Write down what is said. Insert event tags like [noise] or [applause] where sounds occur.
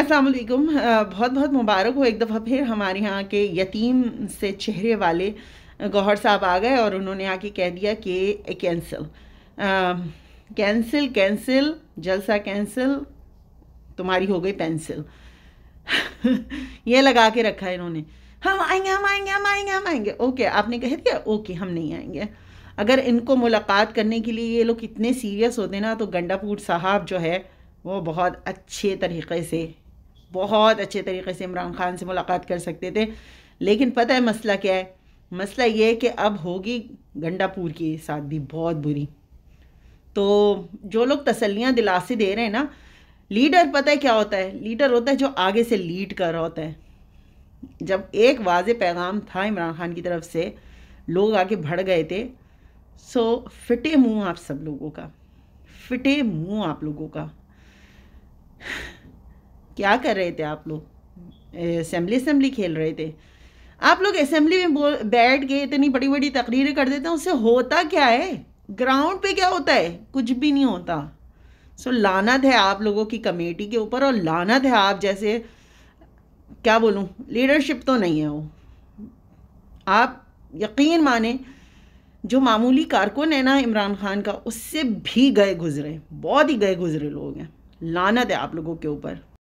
अस्सलाम वालेकुम बहुत बहुत मुबारक हो एक दफ़ा फिर हमारे यहाँ के यतीम से चेहरे वाले गौहर साहब आ गए और उन्होंने आके कह दिया कि कैंसिल कैंसिल कैंसिल जलसा कैंसिल तुम्हारी हो गई पेंसिल [laughs] ये लगा के रखा है इन्होंने हम आएंगे हम आएंगे हम आएंगे हम आएंगे ओके आपने कह दिया ओके हम नहीं आएंगे अगर इनको मुलाकात करने के लिए ये लोग इतने सीरियस होते ना तो गंडापुर साहब जो है वो बहुत अच्छे तरीके से बहुत अच्छे तरीके से इमरान खान से मुलाकात कर सकते थे लेकिन पता है मसला क्या है मसला ये है कि अब होगी गंडापुर के साथ भी बहुत बुरी तो जो लोग तसलियाँ दिलासे दे रहे हैं ना लीडर पता है क्या होता है लीडर होता है जो आगे से लीड कर रहा होता है जब एक वाज पैगाम था इमरान खान की तरफ से लोग आके भड़ गए थे सो फिटे मुंह आप सब लोगों का फिटे मुंह आप लोगों का क्या कर रहे थे आप लोग असम्बली असम्बली खेल रहे थे आप लोग असम्बली में बैठ गए इतनी बड़ी बड़ी तकरीरें कर देते हैं उससे होता क्या है ग्राउंड पे क्या होता है कुछ भी नहीं होता सो so, लानत है आप लोगों की कमेटी के ऊपर और लानत है आप जैसे क्या बोलूँ लीडरशिप तो नहीं है वो आप यकीन माने जो मामूली कारकुन है ना इमरान खान का उससे भी गए गुजरे बहुत ही गए गुजरे लोग हैं लानत है आप लोगों के ऊपर